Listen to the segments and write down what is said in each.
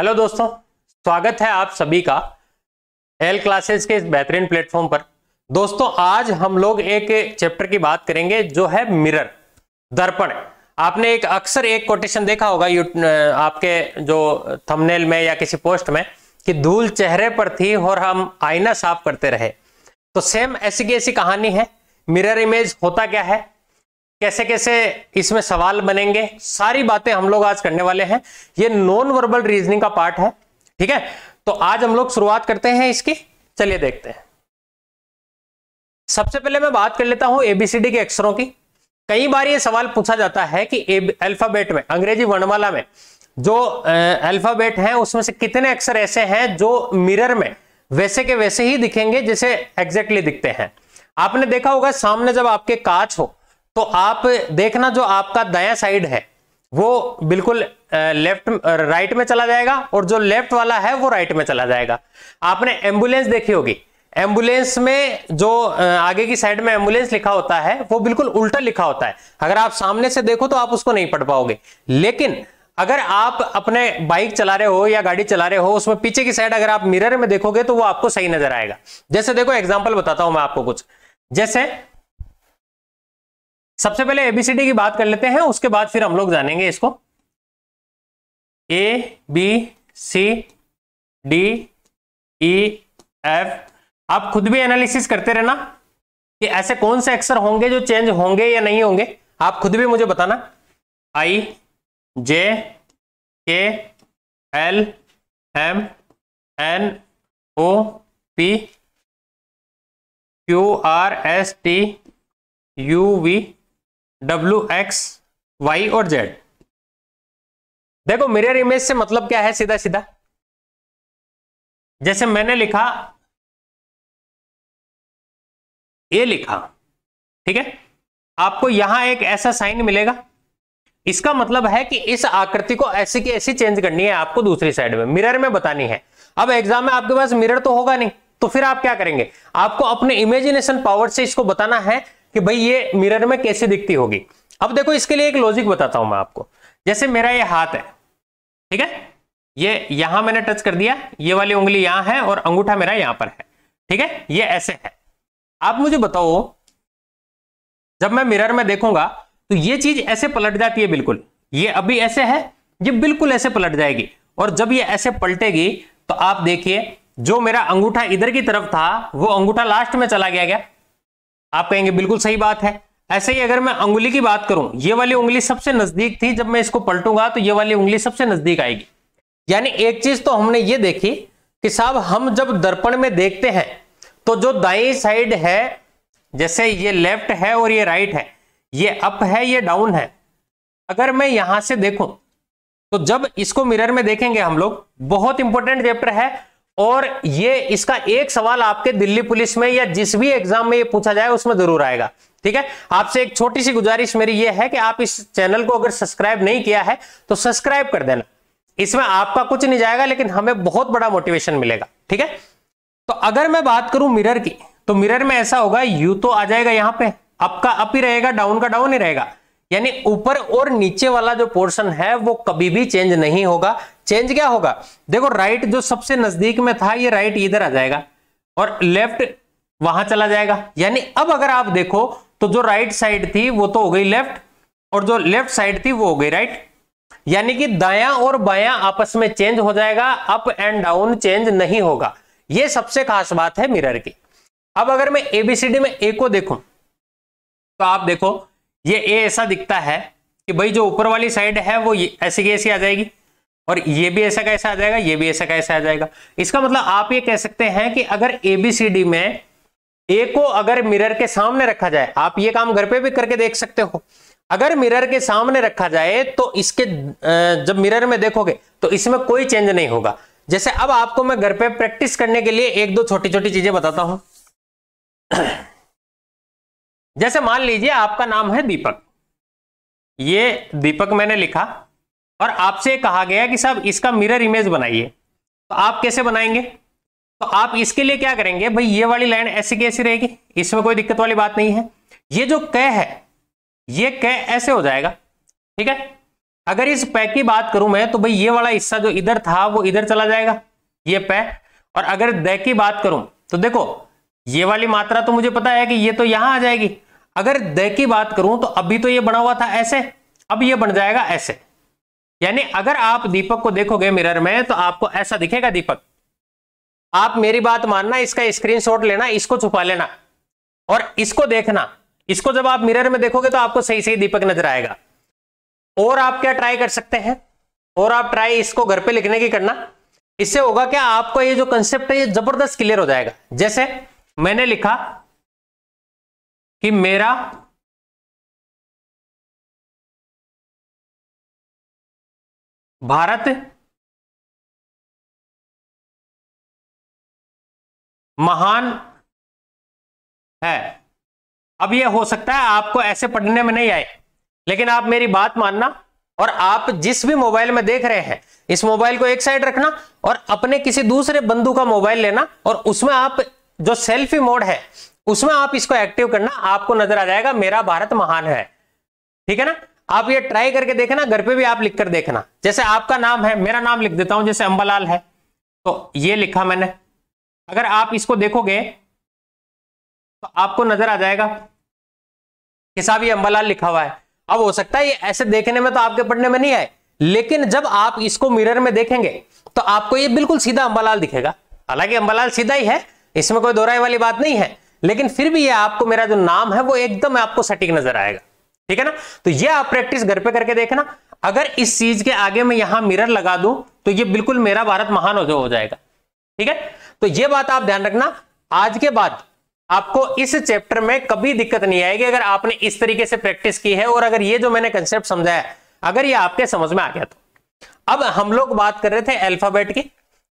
hello दोस्तों स्वागत है आप सभी का एल क्लासेस के इस बेहतरीन प्लेटफॉर्म पर दोस्तों आज हम लोग एक चैप्टर की बात करेंगे जो है मिरर दर्पण आपने एक अक्सर एक कोटेशन देखा होगा आपके जो थंबनेल में या किसी पोस्ट में कि धूल चेहरे पर थी और हम आईना साफ करते रहे तो सेम ऐसी की ऐसी कहानी है मिरर इमेज होता क्या है कैसे कैसे इसमें सवाल बनेंगे सारी बातें हम लोग आज करने वाले हैं ये नॉन वर्बल रीजनिंग का पार्ट है ठीक है तो आज हम लोग शुरुआत करते हैं इसकी चलिए देखते हैं सबसे पहले मैं बात कर लेता हूं एबीसीडी के अक्षरों की कई बार ये सवाल पूछा जाता है कि अल्फाबेट में अंग्रेजी वर्णमाला में जो अल्फाबेट है उसमें से कितने अक्षर ऐसे हैं जो मिरर में वैसे के वैसे ही दिखेंगे जैसे एग्जैक्टली दिखते हैं आपने देखा होगा सामने जब आपके कांच हो तो आप देखना जो आपका दया साइड है वो बिल्कुल लेफ्ट राइट में चला जाएगा और जो लेफ्ट वाला है वो राइट में चला जाएगा आपने एम्बुलेंस देखी होगी एम्बुलेंस में जो आगे की साइड में एम्बुलेंस लिखा होता है वो बिल्कुल उल्टा लिखा होता है अगर आप सामने से देखो तो आप उसको नहीं पढ़ पाओगे लेकिन अगर आप अपने बाइक चला रहे हो या गाड़ी चला रहे हो उसमें पीछे की साइड अगर आप मिरर में देखोगे तो वो आपको सही नजर आएगा जैसे देखो एग्जाम्पल बताता हूं मैं आपको कुछ जैसे सबसे पहले एबीसीडी की बात कर लेते हैं उसके बाद फिर हम लोग जानेंगे इसको A B C D E F आप खुद भी एनालिसिस करते रहना कि ऐसे कौन से अक्षर होंगे जो चेंज होंगे या नहीं होंगे आप खुद भी मुझे बताना I J K L M N O P Q R S T U V W X Y और जेड देखो मिरर इमेज से मतलब क्या है सीधा सीधा जैसे मैंने लिखा ये लिखा ठीक है आपको यहां एक ऐसा साइन मिलेगा इसका मतलब है कि इस आकृति को ऐसी की ऐसी चेंज करनी है आपको दूसरी साइड में मिरर में बतानी है अब एग्जाम में आपके पास मिरर तो होगा नहीं तो फिर आप क्या करेंगे आपको अपने इमेजिनेशन पावर से इसको बताना है कि भाई ये मिरर में कैसे दिखती होगी अब देखो इसके लिए एक लॉजिक बताता हूं मैं आपको जैसे मेरा ये हाथ है ठीक है ये यहां मैंने टच कर दिया ये वाली उंगली यहां है और अंगूठा मेरा यहां पर है ठीक है ये ऐसे है आप मुझे बताओ जब मैं मिरर में देखूंगा तो ये चीज ऐसे पलट जाती है बिल्कुल ये अभी ऐसे है ये बिल्कुल ऐसे पलट जाएगी और जब ये ऐसे पलटेगी तो आप देखिए जो मेरा अंगूठा इधर की तरफ था वो अंगूठा लास्ट में चला गया क्या आप कहेंगे बिल्कुल सही बात है ऐसे ही अगर मैं उंगली की बात करूं ये वाली उंगली सबसे नजदीक थी जब मैं इसको पलटूंगा तो ये वाली उंगली सबसे नजदीक आएगी यानी एक चीज तो हमने ये देखी कि साहब हम जब दर्पण में देखते हैं तो जो दाई साइड है जैसे ये लेफ्ट है और ये राइट है ये अप है ये डाउन है अगर मैं यहां से देखूं तो जब इसको मिरर में देखेंगे हम लोग बहुत इंपॉर्टेंट चैप्टर है और ये इसका एक सवाल आपके दिल्ली पुलिस में या जिस भी एग्जाम में ये पूछा जाए उसमें जरूर आएगा ठीक है आपसे एक छोटी सी गुजारिश मेरी ये है कि आप इस चैनल को अगर सब्सक्राइब नहीं किया है तो सब्सक्राइब कर देना इसमें आपका कुछ नहीं जाएगा लेकिन हमें बहुत बड़ा मोटिवेशन मिलेगा ठीक है तो अगर मैं बात करूं मिरर की तो मिरर में ऐसा होगा यू तो आ जाएगा यहां पर अप का अप ही रहेगा डाउन का डाउन ही रहेगा यानी ऊपर और नीचे वाला जो पोर्शन है वो कभी भी चेंज नहीं होगा चेंज क्या होगा देखो राइट जो सबसे नजदीक में था ये राइट इधर आ जाएगा और लेफ्ट वहां चला जाएगा यानी अब अगर आप देखो तो जो राइट साइड थी वो तो हो गई लेफ्ट और जो लेफ्ट साइड थी वो हो गई राइट यानी कि दाया और बाया आपस में चेंज हो जाएगा अप एंड डाउन चेंज नहीं होगा ये सबसे खास बात है मिरर की अब अगर मैं एबीसीडी में ए को देखूं तो आप देखो ये ए ऐसा दिखता है कि भाई जो ऊपर वाली साइड है वो ऐसी की ऐसी आ जाएगी और ये भी ऐसा कैसा आ जाएगा ये भी ऐसा कैसा आ जाएगा इसका मतलब आप ये कह सकते हैं कि अगर एबीसीडी में ए को अगर मिरर के सामने रखा जाए आप ये काम घर पे भी करके देख सकते हो अगर मिरर के सामने रखा जाए तो इसके जब मिरर में देखोगे तो इसमें कोई चेंज नहीं होगा जैसे अब आपको मैं घर पे प्रैक्टिस करने के लिए एक दो छोटी छोटी चीजें बताता हूं जैसे मान लीजिए आपका नाम है दीपक ये दीपक मैंने लिखा और आपसे कहा गया कि साहब इसका मिरर इमेज बनाइए तो आप कैसे बनाएंगे तो आप इसके लिए क्या करेंगे भाई ये वाली लाइन ऐसी कैसी रहेगी इसमें कोई दिक्कत वाली बात नहीं है ये जो कह है ये कह ऐसे हो जाएगा ठीक है अगर इस पै की बात करूं मैं तो भाई ये वाला हिस्सा जो इधर था वो इधर चला जाएगा ये पै और अगर द की बात करूं तो देखो ये वाली मात्रा तो मुझे पता है कि ये तो यहां आ जाएगी अगर द की बात करूं तो अभी तो ये बना हुआ था ऐसे अब ये बन जाएगा ऐसे यानी अगर आप दीपक को देखोगे मिरर में तो आपको ऐसा दिखेगा दीपक आप मेरी बात मानना इसका स्क्रीनशॉट लेना इसको छुपा लेना और इसको देखना इसको जब आप मिरर में देखोगे तो आपको सही सही दीपक नजर आएगा और आप क्या ट्राई कर सकते हैं और आप ट्राई इसको घर पे लिखने की करना इससे होगा क्या आपको ये जो कंसेप्ट है ये जबरदस्त क्लियर हो जाएगा जैसे मैंने लिखा कि मेरा भारत महान है अब यह हो सकता है आपको ऐसे पढ़ने में नहीं आए लेकिन आप मेरी बात मानना और आप जिस भी मोबाइल में देख रहे हैं इस मोबाइल को एक साइड रखना और अपने किसी दूसरे बंधु का मोबाइल लेना और उसमें आप जो सेल्फी मोड है उसमें आप इसको एक्टिव करना आपको नजर आ जाएगा मेरा भारत महान है ठीक है ना आप ये ट्राई करके देखना घर पे भी आप लिख कर देखना जैसे आपका नाम है मेरा नाम लिख देता हूं जैसे अंबालाल है तो ये लिखा मैंने अगर आप इसको देखोगे तो आपको नजर आ जाएगा कि साहब ये अंबालाल लिखा हुआ है अब हो सकता है ये ऐसे देखने में तो आपके पढ़ने में नहीं आए लेकिन जब आप इसको मिरर में देखेंगे तो आपको ये बिल्कुल सीधा अंबालाल दिखेगा हालांकि अंबालाल सीधा ही है इसमें कोई दोहराई वाली बात नहीं है लेकिन फिर भी ये आपको मेरा जो नाम है वो एकदम आपको सटीक नजर आएगा ठीक है ना तो ये आप प्रैक्टिस घर पे करके देखना अगर इस चीज के आगे मैं यहां मिरर लगा दूं तो ये बिल्कुल मेरा भारत महान हो जाएगा ठीक है तो ये बात आप ध्यान रखना आज के बाद आपको इस चैप्टर में कभी दिक्कत नहीं आएगी अगर आपने इस तरीके से प्रैक्टिस की है और अगर ये जो मैंने कंसेप्ट समझाया अगर ये आपके समझ में आ गया तो अब हम लोग बात कर रहे थे अल्फाबेट की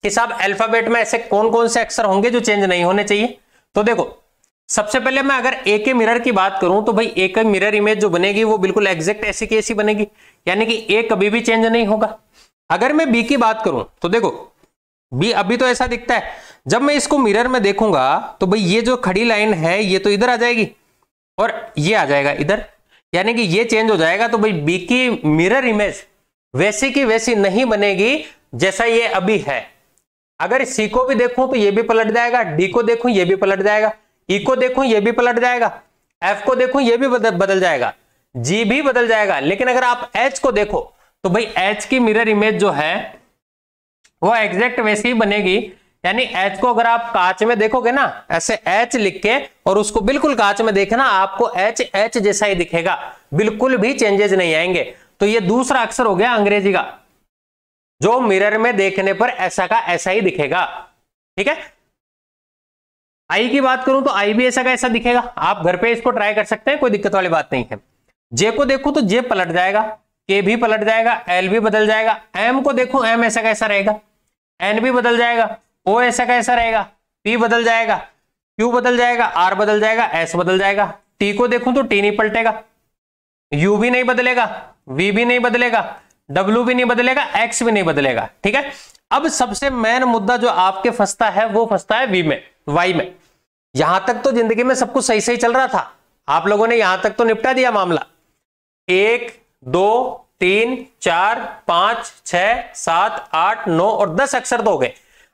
कि साहब अल्फाबेट में ऐसे कौन कौन से अक्षर होंगे जो चेंज नहीं होने चाहिए तो देखो सबसे पहले मैं अगर ए के मिरर की बात करूं तो भाई एक मिरर इमेज जो बनेगी वो बिल्कुल एग्जैक्ट ऐसी की ऐसी बनेगी यानी कि ए कभी भी चेंज नहीं होगा अगर मैं बी की बात करूं तो देखो बी अभी तो ऐसा दिखता है जब मैं इसको मिरर में देखूंगा तो भाई ये जो खड़ी लाइन है ये तो इधर आ जाएगी और ये आ जाएगा इधर यानी कि ये चेंज हो जाएगा तो भाई बी की मिरर इमेज वैसी की वैसी नहीं बनेगी जैसा ये अभी है अगर सी को भी देखूं तो ये भी पलट जाएगा डी को देखूं ये भी पलट जाएगा ई e को देखूं ये भी पलट जाएगा एफ को देखूं ये भी बदल, जाएगा जी भी बदल जाएगा लेकिन अगर आप एच को देखो तो भाई एच की मिरर इमेज जो है वो एग्जैक्ट वैसे ही बनेगी यानी एच को अगर आप कांच में देखोगे ना ऐसे एच लिख के और उसको बिल्कुल कांच में देखना आपको एच एच जैसा ही दिखेगा बिल्कुल भी चेंजेस नहीं आएंगे तो ये दूसरा अक्षर हो गया अंग्रेजी का जो मिरर में देखने पर ऐसा का ऐसा ही दिखेगा ठीक है आई की बात करूं तो आई भी ऐसा का ऐसा दिखेगा आप घर पे इसको ट्राई कर सकते हैं कोई दिक्कत वाली बात नहीं है जे को देखो तो जे पलट जाएगा के भी पलट जाएगा एल भी बदल जाएगा एम को देखो एम ऐसा का ऐसा रहेगा एन भी बदल जाएगा ओ ऐसा का ऐसा रहेगा पी बदल जाएगा क्यू बदल जाएगा आर बदल जाएगा एस बदल जाएगा टी को देखो तो टी नहीं पलटेगा यू भी नहीं बदलेगा वी भी नहीं बदलेगा डब्ल्यू भी नहीं बदलेगा एक्स भी नहीं बदलेगा ठीक है अब सबसे मेन मुद्दा जो आपके फंसता है वो फंसता है वी में वाई में यहां तक तो जिंदगी में सब कुछ सही सही चल रहा था आप लोगों ने यहां तक तो निपटा दिया मामला एक दो तीन चार पांच छ सात आठ नौ और दस अक्षर तो हो गए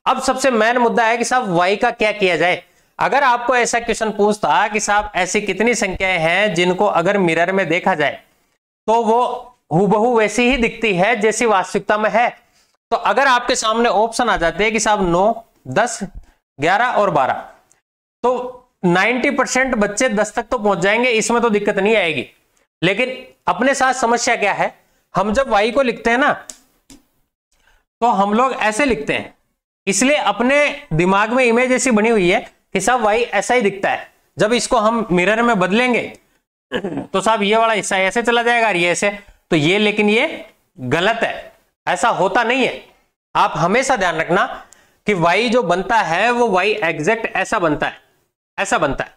अब सबसे मेन मुद्दा है कि साहब वाई का क्या किया जाए अगर आपको ऐसा क्वेश्चन पूछता कि साहब ऐसी कितनी संख्याएं हैं जिनको अगर मिरर में देखा जाए तो वो हूबहू वैसी ही दिखती है जैसी वास्तविकता में है तो अगर आपके सामने ऑप्शन आ जाते हैं कि साहब नौ दस ग्यारह और बारह तो 90 परसेंट बच्चे दस तक तो पहुंच जाएंगे इसमें तो दिक्कत नहीं आएगी लेकिन अपने साथ समस्या क्या है हम जब वाई को लिखते हैं ना तो हम लोग ऐसे लिखते हैं इसलिए अपने दिमाग में इमेज ऐसी बनी हुई है कि साहब वाई ऐसा ही दिखता है जब इसको हम मिरर में बदलेंगे तो साहब ये वाला हिस्सा ऐसे चला जाएगा और ये ऐसे तो ये लेकिन ये गलत है ऐसा होता नहीं है आप हमेशा ध्यान रखना कि y जो बनता है वो y एग्जैक्ट ऐसा बनता है ऐसा बनता है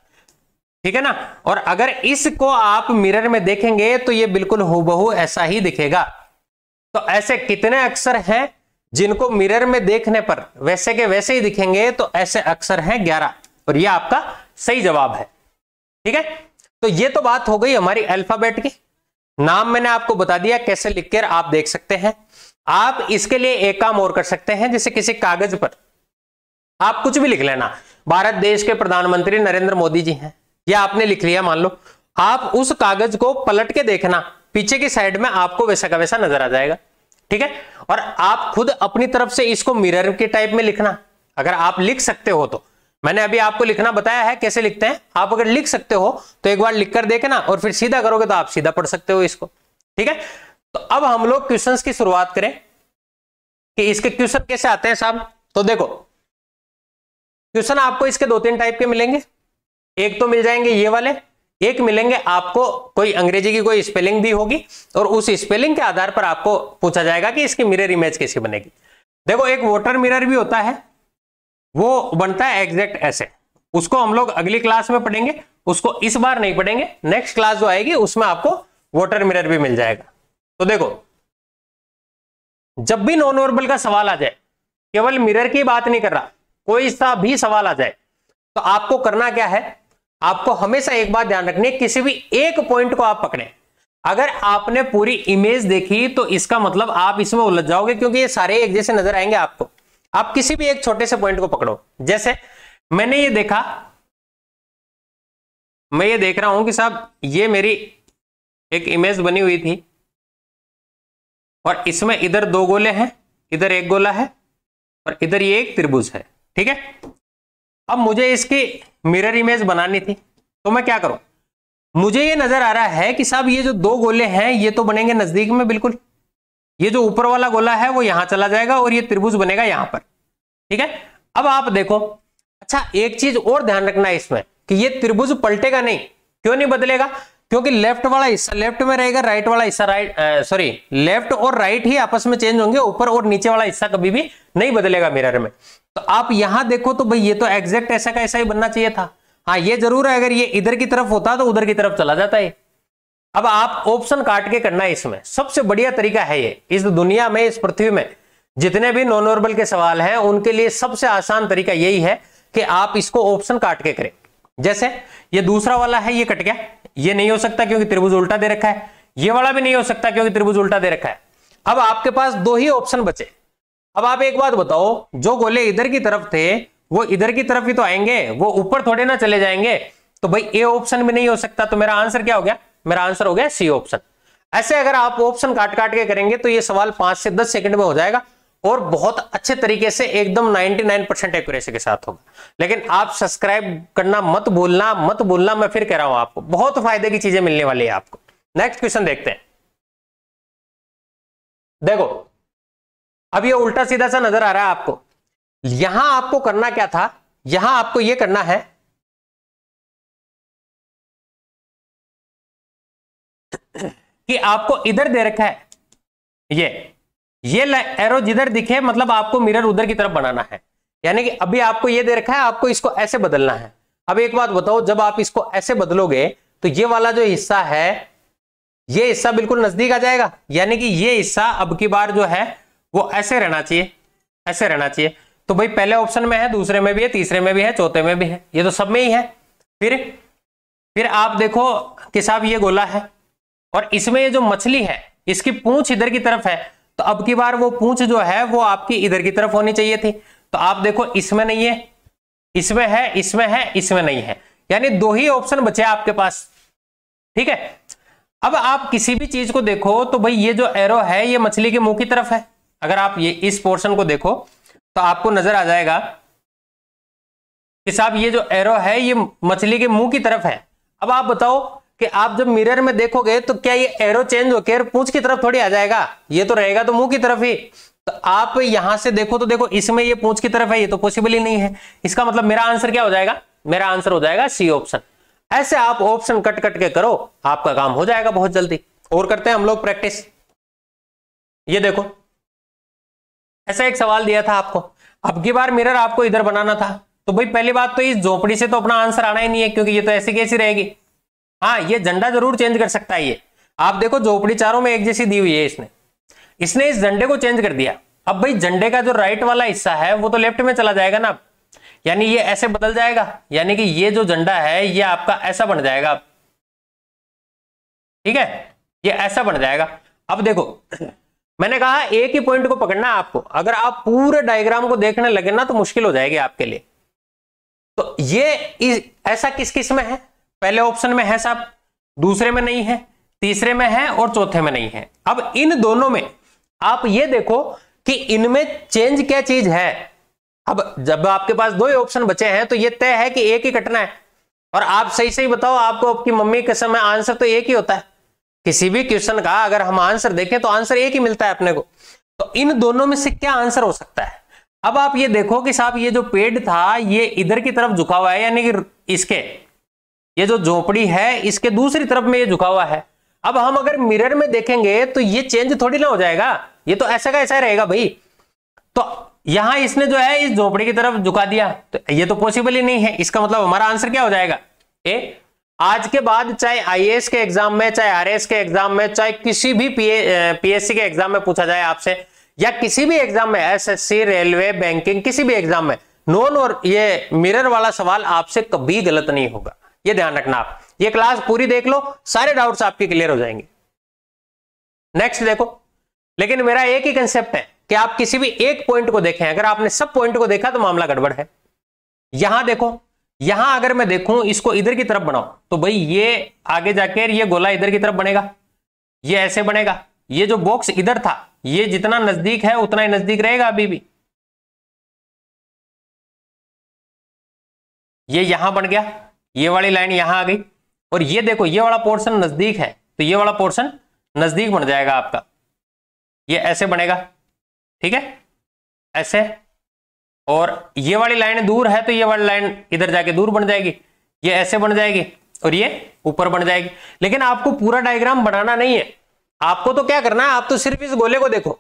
ठीक है ना और अगर इसको आप मिरर में देखेंगे तो ये बिल्कुल हूबहू ऐसा ही दिखेगा तो ऐसे कितने अक्षर हैं जिनको मिरर में देखने पर वैसे के वैसे ही दिखेंगे तो ऐसे अक्षर हैं ग्यारह और ये आपका सही जवाब है ठीक है तो ये तो बात हो गई हमारी अल्फाबेट की नाम मैंने आपको बता दिया कैसे लिख कर आप देख सकते हैं आप इसके लिए एक काम और कर सकते हैं जैसे किसी कागज पर आप कुछ भी लिख लेना भारत देश के प्रधानमंत्री नरेंद्र मोदी जी हैं या आपने लिख लिया मान लो आप उस कागज को पलट के देखना पीछे की साइड में आपको वैसा का वैसा नजर आ जाएगा ठीक है और आप खुद अपनी तरफ से इसको मिरर के टाइप में लिखना अगर आप लिख सकते हो तो मैंने अभी आपको लिखना बताया है कैसे लिखते हैं आप अगर लिख सकते हो तो एक बार लिख कर देखे ना और फिर सीधा करोगे तो आप सीधा पढ़ सकते हो इसको ठीक है तो अब हम लोग क्वेश्चन की शुरुआत करें कि इसके क्वेश्चन कैसे आते हैं साहब तो देखो क्वेश्चन आपको इसके दो तीन टाइप के मिलेंगे एक तो मिल जाएंगे ये वाले एक मिलेंगे आपको कोई अंग्रेजी की कोई स्पेलिंग दी होगी और उस स्पेलिंग के आधार पर आपको पूछा जाएगा कि इसकी मिरर इमेज कैसी बनेगी देखो एक वोटर मिरर भी होता है वो बनता है एग्जैक्ट ऐसे उसको हम लोग अगली क्लास में पढ़ेंगे उसको इस बार नहीं पढ़ेंगे नेक्स्ट क्लास जो आएगी उसमें आपको वाटर मिरर भी मिल जाएगा तो देखो जब भी नॉन वर्बल का सवाल आ जाए केवल मिरर की बात नहीं कर रहा कोई सा भी सवाल आ जाए तो आपको करना क्या है आपको हमेशा एक बात ध्यान रखनी है किसी भी एक पॉइंट को आप पकड़े अगर आपने पूरी इमेज देखी तो इसका मतलब आप इसमें उलझ जाओगे क्योंकि ये सारे एक जैसे नजर आएंगे आपको आप किसी भी एक छोटे से पॉइंट को पकड़ो जैसे मैंने ये देखा मैं ये देख रहा हूं कि साहब ये मेरी एक इमेज बनी हुई थी और इसमें इधर दो गोले हैं इधर एक गोला है और इधर ये एक त्रिभुज है ठीक है अब मुझे इसकी मिरर इमेज बनानी थी तो मैं क्या करूं मुझे ये नजर आ रहा है कि साहब ये जो दो गोले हैं ये तो बनेंगे नजदीक में बिल्कुल ये जो ऊपर वाला गोला है वो यहां चला जाएगा और ये त्रिभुज बनेगा यहां पर ठीक है अब आप देखो अच्छा एक चीज और ध्यान रखना है इसमें कि ये त्रिभुज पलटेगा नहीं क्यों नहीं बदलेगा क्योंकि लेफ्ट वाला हिस्सा लेफ्ट में रहेगा राइट वाला हिस्सा राइट सॉरी लेफ्ट और राइट ही आपस में चेंज होंगे ऊपर और नीचे वाला हिस्सा कभी भी नहीं बदलेगा मिरर में तो आप यहां देखो तो भाई ये तो एग्जैक्ट ऐसा का ऐसा ही बनना चाहिए था हाँ ये जरूर है अगर ये इधर की तरफ होता तो उधर की तरफ चला जाता है अब आप ऑप्शन काट के करना है इसमें सबसे बढ़िया तरीका है ये इस दुनिया में इस पृथ्वी में जितने भी नॉन नॉर्मल के सवाल हैं उनके लिए सबसे आसान तरीका यही है कि आप इसको ऑप्शन काट के करें जैसे ये दूसरा वाला है ये कट गया ये नहीं हो सकता क्योंकि त्रिभुज उल्टा दे रखा है ये वाला भी नहीं हो सकता क्योंकि त्रिभुज उल्टा दे रखा है अब आपके पास दो ही ऑप्शन बचे अब आप एक बात बताओ जो गोले इधर की तरफ थे वो इधर की तरफ ही तो आएंगे वो ऊपर थोड़े ना चले जाएंगे तो भाई ए ऑप्शन भी नहीं हो सकता तो मेरा आंसर क्या हो गया मेरा आंसर हो गया सी ऑप्शन ऐसे अगर आप ऑप्शन काट काट के करेंगे तो ये सवाल पांच से दस सेकंड में हो जाएगा और बहुत अच्छे तरीके से एकदम 99 परसेंट एक्यूरेसी के साथ होगा लेकिन आप सब्सक्राइब करना मत भूलना मत भूलना मैं फिर कह रहा हूं आपको बहुत फायदे की चीजें मिलने वाली है आपको नेक्स्ट क्वेश्चन देखते हैं देखो अब ये उल्टा सीधा सा नजर आ रहा है आपको यहां आपको करना क्या था यहां आपको यह करना है कि आपको इधर दे रखा है ये ये एरो जिधर दिखे मतलब आपको मिरर उधर की तरफ बनाना है यानी कि अभी आपको ये दे रखा है आपको इसको ऐसे बदलना है अब एक बात बताओ जब आप इसको ऐसे बदलोगे तो ये वाला जो हिस्सा है ये हिस्सा बिल्कुल नजदीक आ जाएगा यानी कि ये हिस्सा अब की बार जो है वो ऐसे रहना चाहिए ऐसे रहना चाहिए तो भाई पहले ऑप्शन में है दूसरे में भी है तीसरे में भी है चौथे में भी है ये तो सब में ही है फिर फिर आप देखो कि साहब ये गोला है और इसमें ये जो मछली है इसकी पूंछ इधर की तरफ है तो अब की बार वो पूंछ जो है वो आपकी इधर की तरफ होनी चाहिए थी तो आप देखो इसमें नहीं है इसमें है इसमें है इसमें नहीं है यानी दो ही ऑप्शन बचे आपके पास ठीक है अब आप किसी भी चीज को देखो तो भाई ये जो एरो है ये मछली के मुंह की तरफ है अगर आप ये इस पोर्शन को देखो तो आपको नजर आ जाएगा कि साहब ये जो एरो है ये मछली के मुंह की तरफ है अब आप बताओ कि आप जब मिरर में देखोगे तो क्या ये एरो चेंज होकर पूछ की तरफ थोड़ी आ जाएगा ये तो रहेगा तो मुंह की तरफ ही तो आप यहां से देखो तो देखो इसमें ये पूछ की तरफ है ये तो पॉसिबल ही नहीं है इसका मतलब मेरा आंसर क्या हो जाएगा मेरा आंसर हो जाएगा सी ऑप्शन ऐसे आप ऑप्शन कट कट के करो आपका काम हो जाएगा बहुत जल्दी और करते हैं हम लोग प्रैक्टिस ये देखो ऐसा एक सवाल दिया था आपको अब की बार मिरर आपको इधर बनाना था तो भाई पहली बात तो इस झोपड़ी से तो अपना आंसर आना ही नहीं है क्योंकि ये तो ऐसी कैसी रहेगी हाँ ये झंडा जरूर चेंज कर सकता है ये आप देखो झोपड़ी चारों में एक जैसी दी हुई है इसने इसने इस झंडे को चेंज कर दिया अब भाई झंडे का जो राइट वाला हिस्सा है वो तो लेफ्ट में चला जाएगा ना यानी ये ऐसे बदल जाएगा यानी कि ये जो झंडा है ये आपका ऐसा बन जाएगा ठीक है ये ऐसा बन जाएगा अब देखो मैंने कहा एक ही पॉइंट को पकड़ना आपको अगर आप पूरे डायग्राम को देखने लगे ना तो मुश्किल हो जाएगी आपके लिए तो ये ऐसा किस किस में है पहले ऑप्शन में है साहब दूसरे में नहीं है तीसरे में है और चौथे में नहीं है अब इन दोनों में आप ये देखो कि इनमें चेंज क्या चीज है अब जब आपके पास दो ही ऑप्शन बचे हैं तो ये तय है कि एक ही कटना है और आप सही सही बताओ आपको आपकी मम्मी के समय आंसर तो एक ही होता है किसी भी क्वेश्चन का अगर हम आंसर देखें तो आंसर एक ही मिलता है अपने को तो इन दोनों में से क्या आंसर हो सकता है अब आप ये देखो कि साहब ये जो पेड़ था ये इधर की तरफ झुका हुआ है यानी कि इसके ये जो झोपड़ी है इसके दूसरी तरफ में ये झुका हुआ है अब हम अगर मिरर में देखेंगे तो ये चेंज थोड़ी ना हो जाएगा ये तो ऐसा का ऐसा रहेगा भाई तो यहां इसने जो है इस झोपड़ी की तरफ झुका दिया तो ये तो पॉसिबल ही नहीं है इसका मतलब हमारा आंसर क्या हो जाएगा ए आज के बाद चाहे आईएएस के एग्जाम में चाहे आरएएस के एग्जाम में चाहे किसी भी पीएससी के एग्जाम में पूछा जाए आपसे या किसी भी एग्जाम में एसएससी रेलवे बैंकिंग किसी भी एग्जाम में नॉन और ये मिरर वाला सवाल आपसे कभी गलत नहीं होगा ये ध्यान रखना आप ये क्लास पूरी देख लो सारे डाउट्स आपके क्लियर हो जाएंगे नेक्स्ट देखो लेकिन मेरा एक ही कंसेप्ट है कि आप किसी भी एक पॉइंट को देखें अगर आपने सब पॉइंट को देखा तो मामला गड़बड़ है यहां देखो यहां अगर मैं देखूं इसको इधर की तरफ बनाओ तो भाई ये आगे जाकर ये गोला इधर की तरफ बनेगा ये ऐसे बनेगा ये जो बॉक्स इधर था ये जितना नजदीक है उतना ही नजदीक रहेगा अभी भी ये यहां बन गया ये वाली लाइन यहां आ गई और ये देखो ये वाला पोर्शन नजदीक है तो ये वाला पोर्शन नजदीक बन जाएगा आपका ये ऐसे बनेगा ठीक है ऐसे और ये वाली लाइन दूर है तो ये वाली लाइन इधर जाके दूर बन जाएगी ये ऐसे बन जाएगी और ये ऊपर बन जाएगी लेकिन आपको पूरा डायग्राम बनाना नहीं है आपको तो क्या करना है आप तो सिर्फ इस गोले को देखो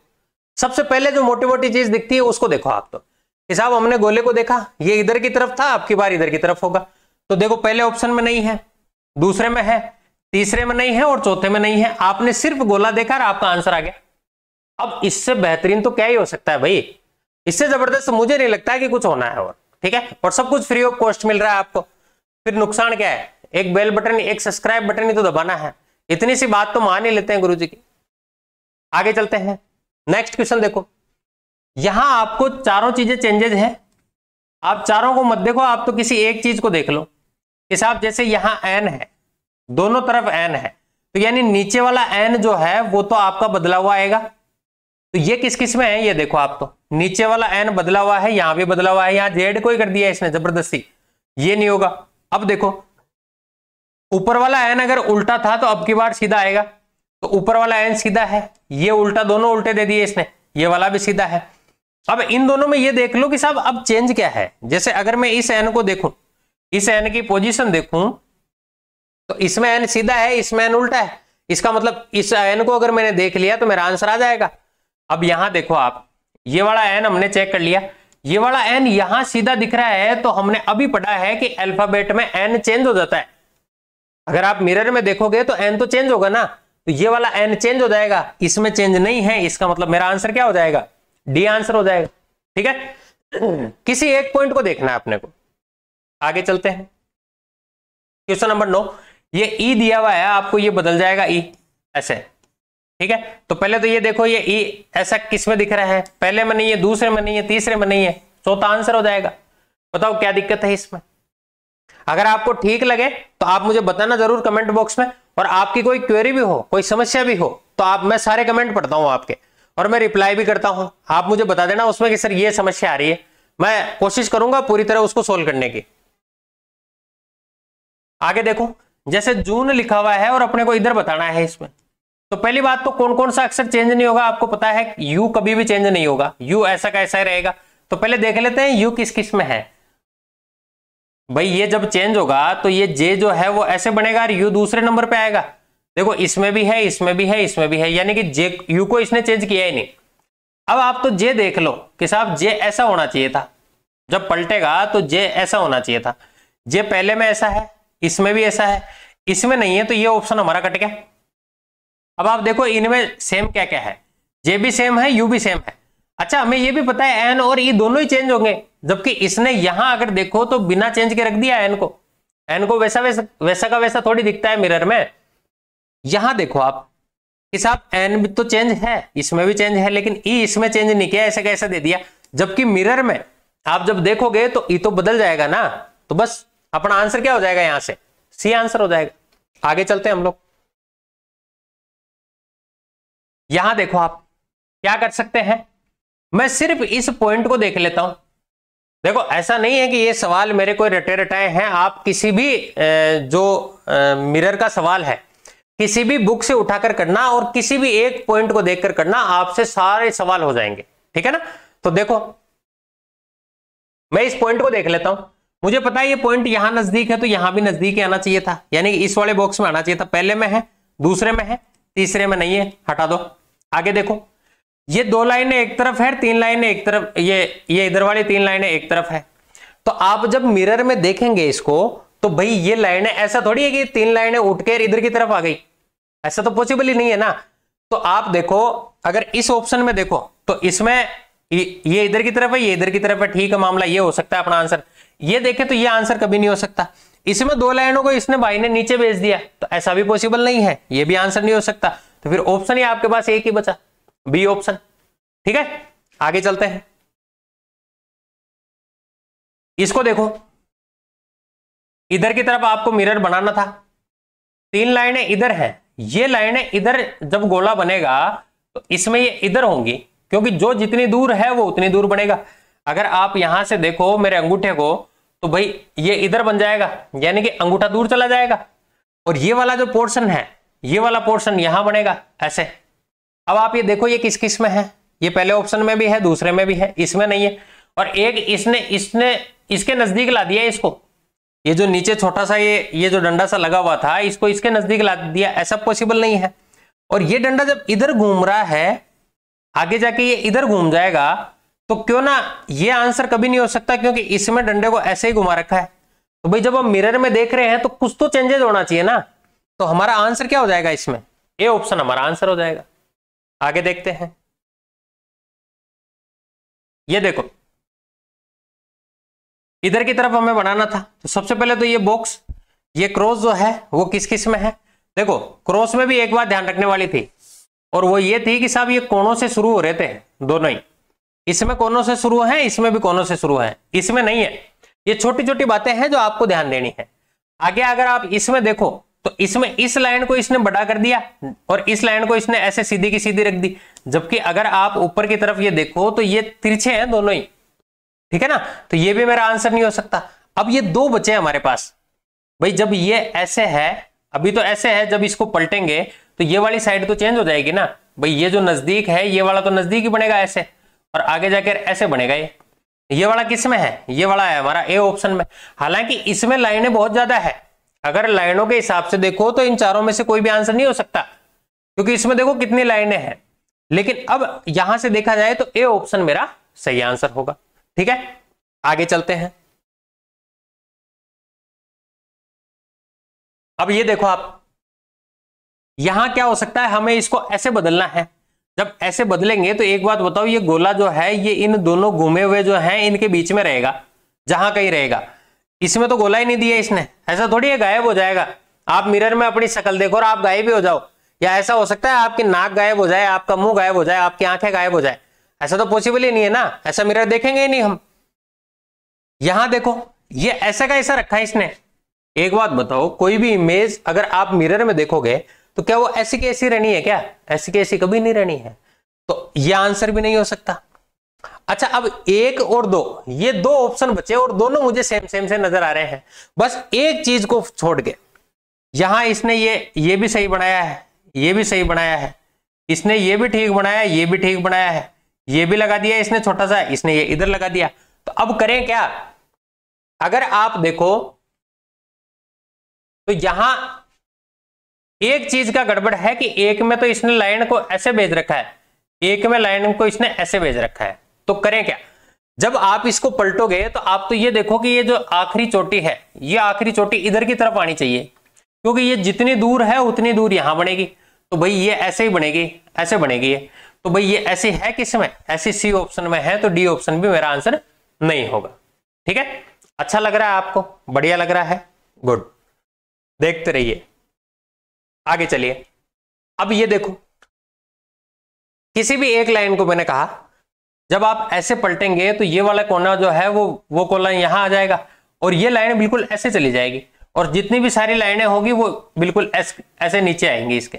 सबसे पहले जो मोटी मोटी चीज दिखती है उसको देखो आप तो हिसाब हमने गोले को देखा ये इधर की तरफ था आपकी बार इधर की तरफ होगा तो देखो पहले ऑप्शन में नहीं है दूसरे में है तीसरे में नहीं है और चौथे में नहीं है आपने सिर्फ गोला देखा और आपका आंसर आ गया अब इससे बेहतरीन तो क्या ही हो सकता है भाई इससे जबरदस्त मुझे नहीं लगता है कि कुछ होना है और ठीक है और सब कुछ फ्री ऑफ कॉस्ट मिल रहा है आपको फिर नुकसान क्या है एक बेल बटन एक सब्सक्राइब बटन ही तो दबाना है इतनी सी बात तो मान ही लेते हैं गुरु जी की आगे चलते हैं नेक्स्ट क्वेश्चन देखो यहां आपको चारों चीजें चेंजेज है आप चारों को मत देखो आप तो किसी एक चीज को देख लो कि साहब जैसे यहां एन है दोनों तरफ एन है तो यानी नीचे वाला एन जो है वो तो आपका बदला हुआ आएगा तो ये किस किस में है ये देखो आप तो नीचे वाला एन बदला हुआ है यहां भी बदला हुआ है यहां जेड को ही कर दिया इसने जबरदस्ती ये नहीं होगा अब देखो ऊपर वाला एन अगर उल्टा था तो अब की बार सीधा आएगा तो ऊपर वाला एन सीधा है ये उल्टा दोनों उल्टे दे दिए इसने ये वाला भी सीधा है अब इन दोनों में ये देख लो कि साहब अब चेंज क्या है जैसे अगर मैं इस एन को देखूं इस एन की पोजीशन देखूं तो इसमें एन सीधा है इसमें एन उल्टा है इसका मतलब इस एन को अगर मैंने देख लिया तो मेरा आंसर आ जाएगा अब यहां देखो आप ये वाला एन हमने चेक कर लिया ये वाला एन यहां सीधा दिख रहा है तो हमने अभी पढ़ा है कि अल्फाबेट में एन चेंज हो जाता है अगर आप मिरर में देखोगे तो एन तो चेंज होगा ना तो ये वाला एन चेंज हो जाएगा इसमें चेंज नहीं है इसका मतलब मेरा आंसर क्या हो जाएगा डी आंसर हो जाएगा ठीक है किसी एक पॉइंट को देखना है अपने को आगे चलते हैं क्वेश्चन नंबर नौ ये ई e दिया हुआ है आपको ये बदल जाएगा ई e, ऐसे ठीक है तो पहले तो ये देखो ये ई e ऐसा किस में दिख रहा है पहले में नहीं है दूसरे में नहीं है तीसरे में नहीं है चौथा आंसर हो जाएगा बताओ क्या दिक्कत है इसमें अगर आपको ठीक लगे तो आप मुझे बताना जरूर कमेंट बॉक्स में और आपकी कोई क्वेरी भी हो कोई समस्या भी हो तो आप मैं सारे कमेंट पढ़ता हूं आपके और मैं रिप्लाई भी करता हूं आप मुझे बता देना उसमें कि सर ये समस्या आ रही है मैं कोशिश करूंगा पूरी तरह उसको सोल्व करने की आगे देखो जैसे जून लिखा हुआ है और अपने को इधर बताना है इसमें तो पहली बात तो कौन कौन सा अक्षर चेंज नहीं होगा आपको पता है यू कभी भी चेंज नहीं होगा यू ऐसा कैसा रहेगा तो पहले देख लेते हैं यू किस किस में है भाई ये जब चेंज होगा तो ये जे जो है वो ऐसे बनेगा और यू दूसरे नंबर पे आएगा देखो इसमें भी है इसमें भी है इसमें भी है यानी कि जे यू को इसने चेंज किया ही नहीं अब आप तो जे देख लो कि साहब जे ऐसा होना चाहिए था जब पलटेगा तो जे ऐसा होना चाहिए था जे पहले में ऐसा है इसमें भी ऐसा है इसमें नहीं है तो ये ऑप्शन हमारा कट गया अब आप देखो इनमें सेम क्या क्या है जे भी सेम है यू भी सेम है अच्छा हमें ये भी पता है एन और ई e दोनों ही चेंज होंगे जबकि इसने यहां अगर देखो तो बिना चेंज के रख दिया एन को एन को वैसा वैसा वैसा का वैसा थोड़ी दिखता है मिरर में यहां देखो आप कि साहब एन भी तो चेंज है इसमें भी चेंज है लेकिन ई e इसमें चेंज नहीं किया ऐसे कैसे दे दिया जबकि मिरर में आप जब देखोगे तो ई e तो बदल जाएगा ना तो बस अपना आंसर क्या हो जाएगा यहां से सी आंसर हो जाएगा आगे चलते हैं हम लोग यहां देखो आप क्या कर सकते हैं मैं सिर्फ इस पॉइंट को देख लेता हूं देखो ऐसा नहीं है कि ये सवाल मेरे कोई रटे रटाए हैं आप किसी भी जो मिरर का सवाल है किसी भी बुक से उठाकर करना और किसी भी एक पॉइंट को देखकर करना आपसे सारे सवाल हो जाएंगे ठीक है ना तो देखो मैं इस पॉइंट को देख लेता हूं मुझे पता है ये पॉइंट यहां नजदीक है तो यहां भी नजदीक आना चाहिए था यानी कि इस वाले बॉक्स में आना चाहिए था पहले में है दूसरे में है तीसरे में नहीं है हटा दो आगे देखो ये दो लाइने एक तरफ है तीन लाइने एक तरफ ये ये इधर वाली तीन लाइने एक तरफ है तो आप जब मिरर में देखेंगे इसको तो भाई ये लाइने ऐसा थोड़ी है कि तीन लाइने उठ के इधर की तरफ आ गई ऐसा तो पॉसिबल ही नहीं है ना तो आप देखो अगर इस ऑप्शन में देखो तो इसमें ये इधर की तरफ है ये इधर की तरफ है ठीक है मामला ये हो सकता है अपना आंसर ये देखे तो ये आंसर कभी नहीं हो सकता इसमें दो लाइनों को इसने भाई ने नीचे भेज दिया तो ऐसा भी पॉसिबल नहीं है ये भी आंसर नहीं हो सकता तो फिर ऑप्शन ही आपके पास एक ही बचा बी ऑप्शन ठीक है आगे चलते हैं इसको देखो इधर की तरफ आपको मिरर बनाना था तीन लाइनें इधर हैं ये लाइनें इधर जब गोला बनेगा तो इसमें ये इधर होंगी क्योंकि जो जितनी दूर है वो उतनी दूर बनेगा अगर आप यहां से देखो मेरे अंगूठे को तो भाई ये इधर बन जाएगा यानी कि अंगूठा दूर चला जाएगा और ये वाला जो पोर्शन है ये वाला पोर्शन यहां बनेगा ऐसे अब आप ये देखो ये किस किस में है ये पहले ऑप्शन में भी है दूसरे में भी है इसमें नहीं है और एक इसने इसने इसके नजदीक ला दिया इसको ये जो नीचे छोटा सा ये ये जो डंडा सा लगा हुआ था इसको इसके नजदीक ला दिया ऐसा पॉसिबल नहीं है और ये डंडा जब इधर घूम रहा है आगे जाके ये इधर घूम जाएगा तो क्यों ना ये आंसर कभी नहीं हो सकता क्योंकि इसमें डंडे को ऐसे ही घुमा रखा है तो भाई जब हम मिरर में देख रहे हैं तो कुछ तो चेंजेस होना चाहिए ना तो हमारा आंसर क्या हो जाएगा इसमें ए ऑप्शन हमारा आंसर हो जाएगा आगे देखते हैं ये देखो इधर की तरफ हमें बनाना था तो सबसे पहले तो ये बॉक्स ये क्रॉस जो है वो किस किस में है देखो क्रॉस में भी एक बात ध्यान रखने वाली थी और वो ये थी कि साहब ये कोणों से शुरू हो रहे थे दोनों ही इसमें कोनों से शुरू है इसमें भी कोनों से शुरू है इसमें नहीं है ये छोटी छोटी बातें हैं जो आपको ध्यान देनी है आगे अगर आप इसमें देखो तो इसमें इस लाइन को इसने बड़ा कर दिया और इस लाइन को इसने ऐसे सीधी की सीधी रख दी जबकि अगर आप ऊपर की तरफ ये देखो तो ये तिरछे हैं दोनों ही ठीक है ना तो ये भी मेरा आंसर नहीं हो सकता अब ये दो बचे हैं हमारे पास भाई जब ये ऐसे है अभी तो ऐसे है जब इसको पलटेंगे तो ये वाली साइड तो चेंज हो जाएगी ना भाई ये जो नजदीक है ये वाला तो नजदीक ही बनेगा ऐसे और आगे जाकर ऐसे बनेगा ये ये वाला किस में है ये वाला है हमारा ए ऑप्शन में हालांकि इसमें लाइनें बहुत ज्यादा है अगर लाइनों के हिसाब से देखो तो इन चारों में से कोई भी आंसर नहीं हो सकता क्योंकि इसमें देखो कितनी लाइनें हैं लेकिन अब यहां से देखा जाए तो ए ऑप्शन मेरा सही आंसर होगा ठीक है आगे चलते हैं अब ये देखो आप यहां क्या हो सकता है हमें इसको ऐसे बदलना है जब ऐसे बदलेंगे तो एक बात बताओ ये गोला जो है ये इन दोनों घूमे हुए जो हैं इनके बीच में रहेगा जहां कहीं रहेगा इसमें तो गोला ही नहीं दिया इसने ऐसा थोड़ी है गायब हो जाएगा आप मिरर में अपनी शक्ल देखो और आप गायब भी हो जाओ या ऐसा हो सकता है आपकी नाक गायब हो जाए आपका मुंह गायब हो जाए आपकी आंखें गायब हो जाए ऐसा तो पॉसिबल ही नहीं है ना ऐसा मिरर देखेंगे ही नहीं हम यहां देखो ये ऐसा का ऐसा रखा है इसने एक बात बताओ कोई भी इमेज अगर आप मिरर में देखोगे तो क्या वो ऐसी की ऐसी रहनी है क्या ऐसी की ऐसी कभी नहीं रहनी है तो ये आंसर भी नहीं हो सकता अच्छा अब एक और दो ये दो ऑप्शन बचे और दोनों मुझे सेम सेम से नजर आ रहे हैं बस एक चीज को छोड़ के यहां इसने ये ये भी सही बनाया है ये भी सही बनाया है इसने ये भी ठीक बनाया ये भी ठीक बनाया है ये भी लगा दिया इसने छोटा सा इसने ये इधर लगा दिया तो अब करें क्या अगर आप देखो तो यहां एक चीज का गड़बड़ है कि एक में तो इसने लाइन को ऐसे भेज रखा है एक में लाइन को इसने ऐसे भेज रखा है तो करें क्या जब आप इसको पलटोगे तो आप तो ये देखो कि ये जो आखिरी चोटी है ये आखिरी चोटी इधर की तरफ आनी चाहिए क्योंकि ये जितनी दूर है उतनी दूर यहां बनेगी तो भाई ये ऐसे ही बनेगी ऐसे बनेगी ये तो भाई ये ऐसी है किस में ऐसी सी ऑप्शन में है तो डी ऑप्शन भी मेरा आंसर नहीं होगा ठीक है अच्छा लग रहा है आपको बढ़िया लग रहा है गुड देखते रहिए आगे चलिए अब ये देखो किसी भी एक लाइन को मैंने कहा जब आप ऐसे पलटेंगे तो ये वाला कोना जो है वो वो कोना यहां आ जाएगा और ये लाइन बिल्कुल ऐसे चली जाएगी और जितनी भी सारी लाइनें होगी वो बिल्कुल ऐसे नीचे आएंगी इसके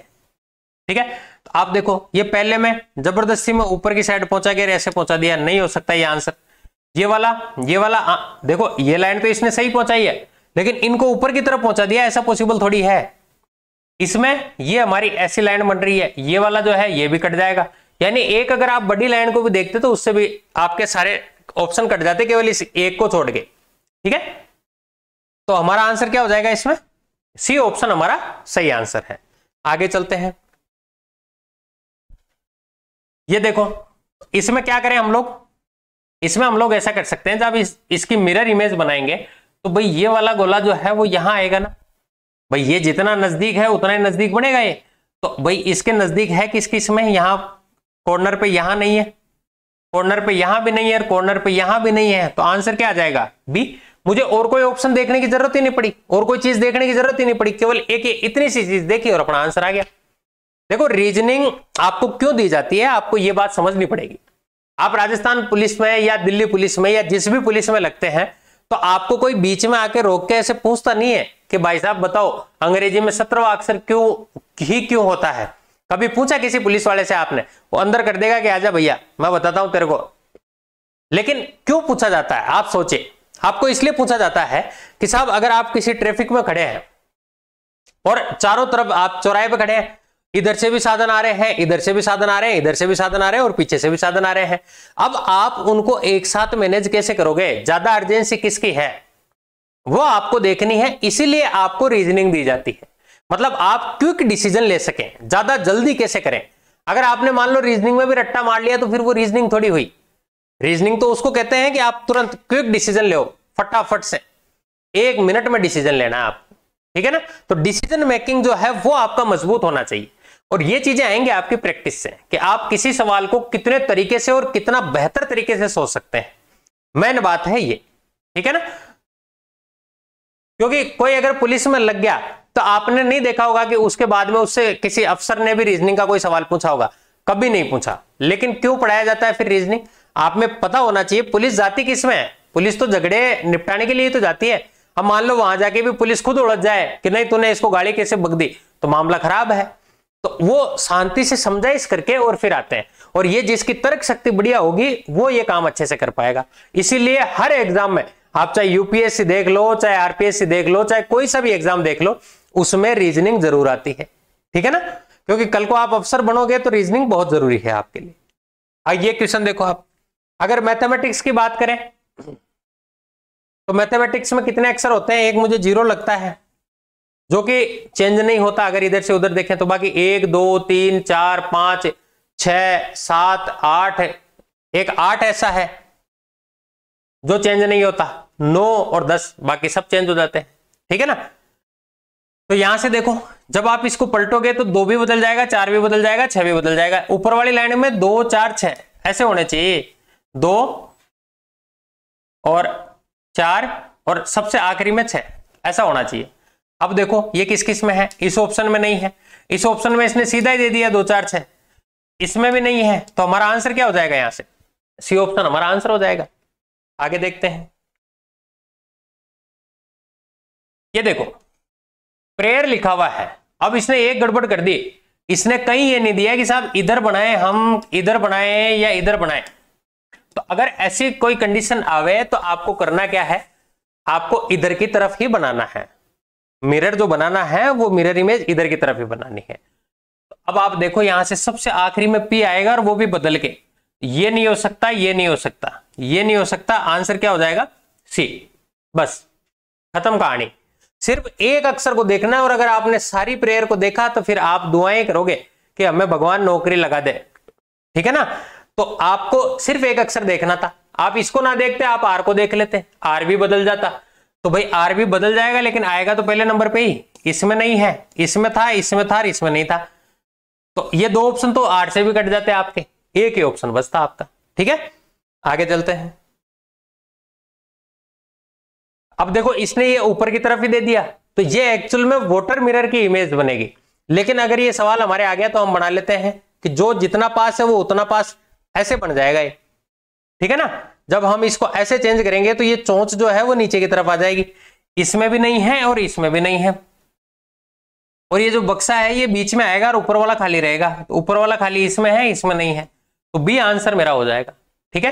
ठीक है तो आप देखो ये पहले में जबरदस्ती में ऊपर की साइड पहुंचा गया ऐसे पहुंचा दिया नहीं हो सकता ये आंसर ये वाला ये वाला आ, देखो ये लाइन तो इसने सही पहुंचाई है लेकिन इनको ऊपर की तरफ पहुंचा दिया ऐसा पॉसिबल थोड़ी है इसमें ये हमारी ऐसी लाइन बन रही है ये वाला जो है ये भी कट जाएगा यानी एक अगर आप बड़ी लाइन को भी देखते तो उससे भी आपके सारे ऑप्शन कट जाते केवल इस एक को छोड़ के ठीक है तो हमारा आंसर क्या हो जाएगा इसमें सी ऑप्शन हमारा सही आंसर है आगे चलते हैं ये देखो इसमें क्या करें हम लोग इसमें हम लोग ऐसा कर सकते हैं जब इस, इसकी मिरर इमेज बनाएंगे तो भाई ये वाला गोला जो है वो यहां आएगा ना भाई ये जितना नजदीक है उतना ही नजदीक बनेगा ये तो भाई इसके नजदीक है किस किस में यहां कॉर्नर पे यहां नहीं है कॉर्नर पे यहां भी नहीं है और कॉर्नर पे यहां भी नहीं है तो आंसर क्या आ जाएगा बी मुझे और कोई ऑप्शन देखने की जरूरत ही नहीं पड़ी और कोई चीज देखने की जरूरत ही नहीं पड़ी केवल एक ही इतनी सी चीज देखी और अपना आंसर आ गया देखो रीजनिंग आपको क्यों दी जाती है आपको यह बात समझनी पड़ेगी आप राजस्थान पुलिस में या दिल्ली पुलिस में या जिस भी पुलिस में लगते हैं तो आपको कोई बीच में आके रोक के ऐसे पूछता नहीं है कि भाई साहब बताओ अंग्रेजी में सत्रवा अक्षर क्यों ही क्यों होता है कभी पूछा किसी पुलिस वाले से आपने वो अंदर कर देगा कि आजा भैया मैं बताता हूं तेरे को लेकिन क्यों पूछा जाता है आप सोचे आपको इसलिए पूछा जाता है कि साहब अगर आप किसी ट्रैफिक में खड़े हैं और चारों तरफ आप चौराहे पर खड़े हैं इधर से भी साधन आ रहे हैं इधर से भी साधन आ रहे हैं इधर से भी साधन आ रहे हैं और पीछे से भी साधन आ रहे हैं अब आप उनको एक साथ मैनेज कैसे करोगे ज्यादा अर्जेंसी किसकी है वो आपको देखनी है इसीलिए आपको रीजनिंग दी जाती है मतलब आप क्विक डिसीजन ले सकें ज्यादा जल्दी कैसे करें अगर आपने मान लो रीजनिंग में भी रट्टा मार लिया तो फिर वो रीजनिंग थोड़ी हुई रीजनिंग तो उसको कहते हैं कि आप तुरंत क्विक डिसीजन ले फटाफट से एक मिनट में डिसीजन लेना है आपको ठीक है ना तो डिसीजन मेकिंग जो है वो आपका मजबूत होना चाहिए और ये चीजें आएंगी आपकी प्रैक्टिस से कि आप किसी सवाल को कितने तरीके से और कितना बेहतर तरीके से सोच सकते हैं मेन बात है ये ठीक है ना क्योंकि कोई अगर पुलिस में लग गया तो आपने नहीं देखा होगा कि उसके बाद में उससे किसी अफसर ने भी रीजनिंग का कोई सवाल पूछा होगा कभी नहीं पूछा लेकिन क्यों पढ़ाया जाता है फिर रीजनिंग आप में पता होना चाहिए पुलिस जाती किसमें है पुलिस तो झगड़े निपटाने के लिए तो जाती है अब मान लो वहां जाके भी पुलिस खुद उड़ जाए कि नहीं तूने इसको गाड़ी कैसे बग दी तो मामला खराब है तो वो शांति से समझाइश करके और फिर आते हैं और ये जिसकी तर्क शक्ति बढ़िया होगी वो ये काम अच्छे से कर पाएगा इसीलिए हर एग्जाम में आप चाहे यूपीएससी देख लो चाहे आरपीएससी देख लो चाहे कोई सा भी एग्जाम देख लो उसमें रीजनिंग जरूर आती है ठीक है ना क्योंकि कल को आप अफसर बनोगे तो रीजनिंग बहुत जरूरी है आपके लिए ये क्वेश्चन देखो आप अगर मैथमेटिक्स की बात करें तो मैथमेटिक्स में कितने अक्षर होते हैं एक मुझे जीरो लगता है जो कि चेंज नहीं होता अगर इधर से उधर देखें तो बाकी एक दो तीन चार पांच छ सात आठ एक आठ ऐसा है जो चेंज नहीं होता नौ और दस बाकी सब चेंज हो जाते हैं ठीक है ना तो यहां से देखो जब आप इसको पलटोगे तो दो भी बदल जाएगा चार भी बदल जाएगा छह भी बदल जाएगा ऊपर वाली लाइन में दो चार छ ऐसे होने चाहिए दो और चार और सबसे आखिरी में छह ऐसा होना चाहिए अब देखो ये किस किस में है इस ऑप्शन में नहीं है इस ऑप्शन में इसने सीधा ही दे दिया दो चार छह इसमें भी नहीं है तो हमारा आंसर क्या हो जाएगा यहां से सी ऑप्शन हमारा आंसर हो जाएगा आगे देखते हैं ये देखो प्रेयर लिखा हुआ है अब इसने एक गड़बड़ कर दी इसने कहीं ये नहीं दिया कि साहब इधर बनाए हम इधर बनाए या इधर बनाए तो अगर ऐसी कोई कंडीशन आवे तो आपको करना क्या है आपको इधर की तरफ ही बनाना है मिरर जो बनाना है वो मिरर इमेज इधर की तरफ ही बनानी है अब आप देखो यहां से सबसे आखिरी में पी आएगा और वो भी बदल के ये नहीं हो सकता ये नहीं हो सकता ये नहीं हो सकता आंसर क्या हो जाएगा सी बस खत्म कहानी सिर्फ एक अक्षर को देखना है और अगर आपने सारी प्रेयर को देखा तो फिर आप दुआएं करोगे कि हमें भगवान नौकरी लगा दे ठीक है ना तो आपको सिर्फ एक अक्षर देखना था आप इसको ना देखते आप आर को देख लेते आर भी बदल जाता तो भाई आर भी बदल जाएगा लेकिन आएगा तो पहले नंबर पे ही इसमें नहीं है इसमें था इसमें था इसमें नहीं था तो ये दो ऑप्शन तो आर से भी कट जाते आपके एक ही ऑप्शन बचता आपका ठीक है आगे चलते हैं अब देखो इसने ये ऊपर की तरफ ही दे दिया तो ये एक्चुअल में वोटर मिरर की इमेज बनेगी लेकिन अगर ये सवाल हमारे आ गया तो हम बना लेते हैं कि जो जितना पास है वो उतना पास ऐसे बन जाएगा ये ठीक है ना जब हम इसको ऐसे चेंज करेंगे तो ये चोंच जो है वो नीचे की तरफ आ जाएगी इसमें भी नहीं है और इसमें भी नहीं है और ये जो बक्सा है ये बीच में आएगा और ऊपर वाला खाली रहेगा तो ऊपर वाला खाली इसमें है इसमें नहीं है तो बी आंसर मेरा हो जाएगा ठीक है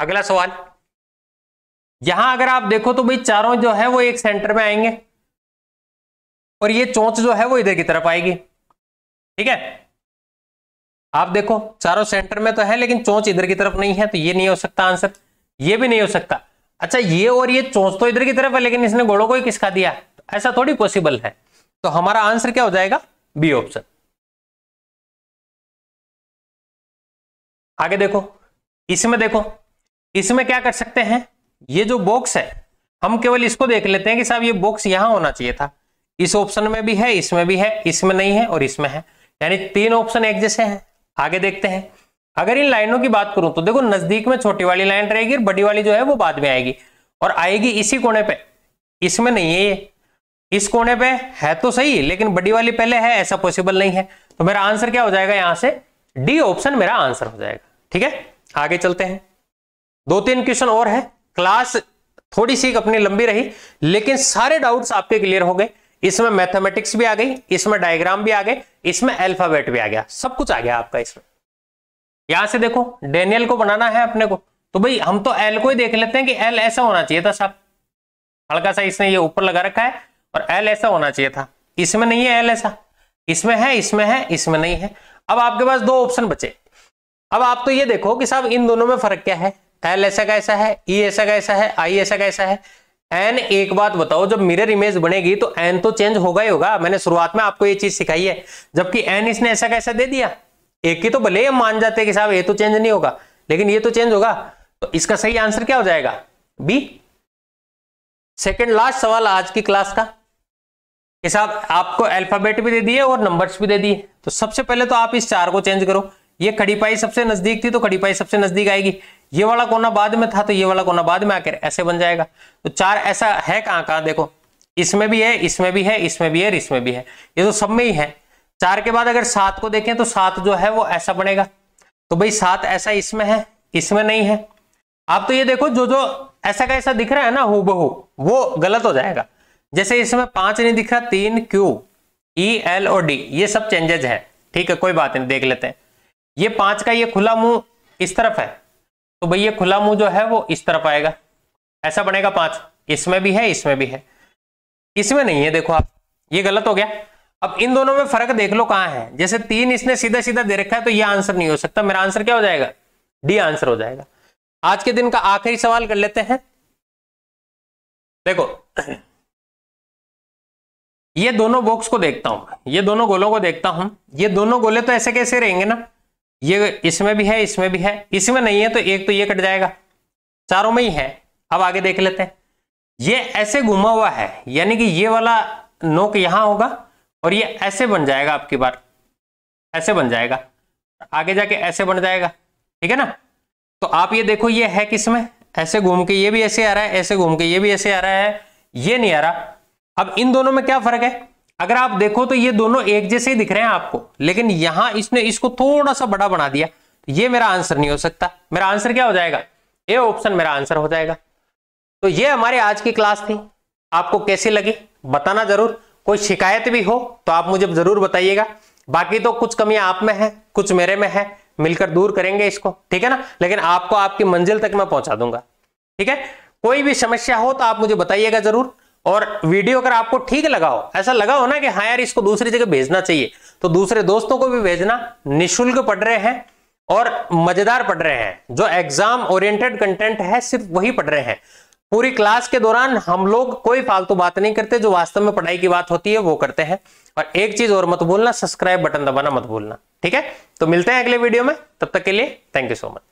अगला सवाल यहां अगर आप देखो तो भाई चारों जो है वो एक सेंटर में आएंगे और ये चोंच जो है वो इधर की तरफ आएगी ठीक है आप देखो चारों सेंटर में तो है लेकिन चोंच इधर की तरफ नहीं है तो ये नहीं हो सकता आंसर ये भी नहीं हो सकता अच्छा ये और ये चोंच तो इधर की तरफ है लेकिन इसने घोड़ों को ही किसका दिया तो ऐसा थोड़ी पॉसिबल है तो हमारा आंसर क्या हो जाएगा बी ऑप्शन आगे देखो इसमें देखो इसमें क्या कर सकते हैं ये जो बॉक्स है हम केवल इसको देख लेते हैं कि साहब ये बॉक्स यहां होना चाहिए था इस ऑप्शन में भी है इसमें भी है इसमें नहीं है और इसमें है यानी तीन ऑप्शन एक जैसे हैं आगे देखते हैं अगर इन लाइनों की बात करूं तो देखो नजदीक में छोटी वाली लाइन रहेगी और बड़ी वाली जो है वो बाद में आएगी और आएगी इसी कोने पे इसमें नहीं है ये इस कोने पे है तो सही लेकिन बड़ी वाली पहले है ऐसा पॉसिबल नहीं है तो मेरा आंसर क्या हो जाएगा यहां से डी ऑप्शन मेरा आंसर हो जाएगा ठीक है आगे चलते हैं दो तीन क्वेश्चन और है क्लास थोड़ी सी अपनी लंबी रही लेकिन सारे डाउट्स आपके क्लियर हो गए इसमें मैथमेटिक्स भी आ गई इसमें डायग्राम भी आ गए इसमें अल्फाबेट भी आ गया सब कुछ आ गया आपका इसमें यहां से देखो डेनियल को बनाना है अपने को तो भाई हम तो एल को ही देख लेते हैं कि एल ऐसा होना चाहिए था साहब हल्का सा इसने ये ऊपर लगा रखा है और एल ऐसा होना चाहिए था इसमें नहीं है एल ऐसा इसमें है इसमें है इसमें नहीं है अब आपके पास दो ऑप्शन बचे अब आप तो ये देखो कि साहब इन दोनों में फर्क क्या है एल ऐसा कैसा है ई e ऐसा कैसा है आई ऐसा कैसा है एन एक बात बताओ जब मिरर इमेज बनेगी तो एन तो चेंज होगा ही होगा मैंने शुरुआत में आपको ये चीज सिखाई है जबकि एन इसने ऐसा कैसा दे दिया एक की तो भले हम मान जाते कि साहब ये तो चेंज नहीं होगा लेकिन ये तो चेंज होगा तो इसका सही आंसर क्या हो जाएगा बी सेकेंड लास्ट सवाल आज की क्लास का कि साहब आपको अल्फाबेट भी दे दिए और नंबर्स भी दे दिए तो सबसे पहले तो आप इस चार को चेंज करो ये खड़ीपाई सबसे नजदीक थी तो खड़ी पाई सबसे नजदीक आएगी ये वाला कोना बाद में था तो ये वाला कोना बाद में आकर ऐसे बन जाएगा तो चार ऐसा है कहां कहां देखो इसमें भी है इसमें भी है इसमें भी है इसमें भी है ये तो सब में ही है चार के बाद अगर सात को देखें तो सात जो है वो ऐसा बनेगा तो भाई सात ऐसा इसमें है इसमें नहीं है आप तो ये देखो जो जो ऐसा का ऐसा दिख रहा है ना हु बहु वो गलत हो जाएगा जैसे इसमें पांच नहीं दिख रहा तीन क्यू ई एल और डी ये सब चेंजेज है ठीक है कोई बात नहीं देख लेते हैं ये पांच का ये खुला मुंह इस तरफ है तो भाई ये खुला मुंह जो है वो इस तरफ आएगा ऐसा बनेगा पांच इसमें भी है इसमें भी है इसमें नहीं है देखो आप ये गलत हो गया अब इन दोनों में फर्क देख लो कहां है जैसे तीन इसने सीधा सीधा दे रखा है तो ये आंसर नहीं हो सकता मेरा आंसर क्या हो जाएगा डी आंसर हो जाएगा आज के दिन का आखिरी सवाल कर लेते हैं देखो ये दोनों बॉक्स को देखता हूं ये दोनों गोलों को देखता हूं ये दोनों गोले तो ऐसे कैसे रहेंगे ना ये इसमें भी है इसमें भी है इसमें नहीं है तो एक तो ये कट जाएगा चारों में ही है अब आगे देख लेते हैं ये ऐसे घुमा हुआ है यानी कि ये वाला नोक यहां होगा और ये ऐसे बन जाएगा आपकी बार ऐसे बन जाएगा आगे जाके ऐसे बन जाएगा ठीक है ना तो आप ये देखो ये है किसमें ऐसे घूम के ये भी ऐसे आ रहा है ऐसे घूम के ये भी ऐसे आ रहा है ये नहीं आ रहा अब इन दोनों में क्या फर्क है अगर आप देखो तो ये दोनों एक जैसे ही दिख रहे हैं आपको लेकिन यहां इसने इसको थोड़ा सा बड़ा बना दिया ये मेरा आंसर नहीं हो सकता मेरा आंसर क्या हो जाएगा ए ऑप्शन मेरा आंसर हो जाएगा तो ये हमारे आज की क्लास थी आपको कैसी लगी बताना जरूर कोई शिकायत भी हो तो आप मुझे जरूर बताइएगा बाकी तो कुछ कमियां आप में है कुछ मेरे में है मिलकर दूर करेंगे इसको ठीक है ना लेकिन आपको आपकी मंजिल तक मैं पहुंचा दूंगा ठीक है कोई भी समस्या हो तो आप मुझे बताइएगा जरूर और वीडियो अगर आपको ठीक लगा हो ऐसा लगा हो ना कि हाँ यार इसको दूसरी जगह भेजना चाहिए तो दूसरे दोस्तों को भी भेजना निशुल्क पढ़ रहे हैं और मजेदार पढ़ रहे हैं जो एग्जाम ओरिएंटेड कंटेंट है सिर्फ वही पढ़ रहे हैं पूरी क्लास के दौरान हम लोग कोई फालतू बात नहीं करते जो वास्तव में पढ़ाई की बात होती है वो करते हैं और एक चीज और मत भूलना सब्सक्राइब बटन दबाना मत भूलना ठीक है तो मिलते हैं अगले वीडियो में तब तक के लिए थैंक यू सो मच